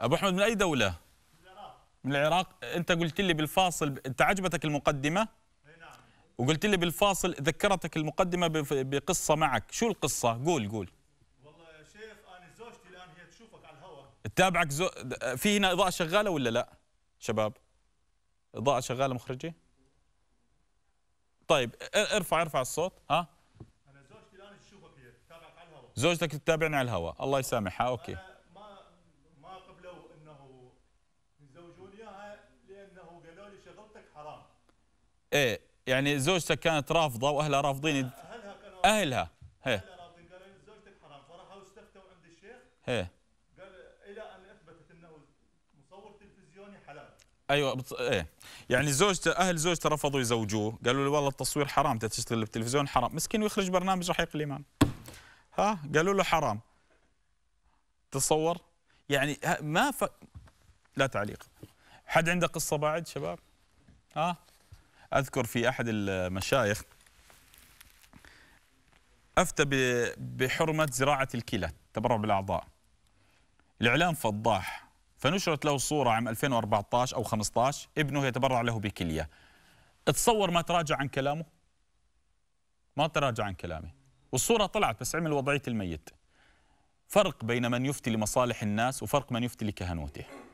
ابو احمد من اي دوله من العراق من العراق انت قلت لي بالفاصل انت عجبتك المقدمه نعم وقلت لي بالفاصل ذكرتك المقدمه بقصه معك شو القصه قول قول والله يا شيخ انا زوجتي الان هي تشوفك على الهواء تتابعك زو... في هنا اضاءه شغاله ولا لا شباب اضاءه شغاله مخرجي طيب ارفع ارفع الصوت ها انا زوجتي الان تشوفك هي تتابعك على الهواء زوجتك تتابعني على الهواء الله يسامحها اوكي زوجوني اياها لانه قالوا لي شغلتك حرام ايه يعني زوجتك كانت رافضه واهلها رافضين اهلها كانوا اهلها اهلها رافضين قالوا لي زوجتك حرام فراحوا استفتوا عند الشيخ ايه قال الى ان اثبتت انه مصور تلفزيوني حلال ايوه بت... ايه يعني زوجته اهل زوجته رفضوا يزوجوه قالوا له والله التصوير حرام تشتغل بالتلفزيون حرام مسكين ويخرج برنامج رحيق الامام ها قالوا له حرام تصور يعني ما ف... لا تعليق حد عنده قصه بعد شباب ها آه. اذكر في احد المشايخ افتى بحرمه زراعه الكلى تبرع بالاعضاء الاعلام فضاح فنشرت له صوره عام 2014 او 15 ابنه يتبرع له بكليه تصور ما تراجع عن كلامه ما تراجع عن كلامه والصوره طلعت بس عمل وضعيه الميت فرق بين من يفتي لمصالح الناس وفرق من يفتي لكهنوته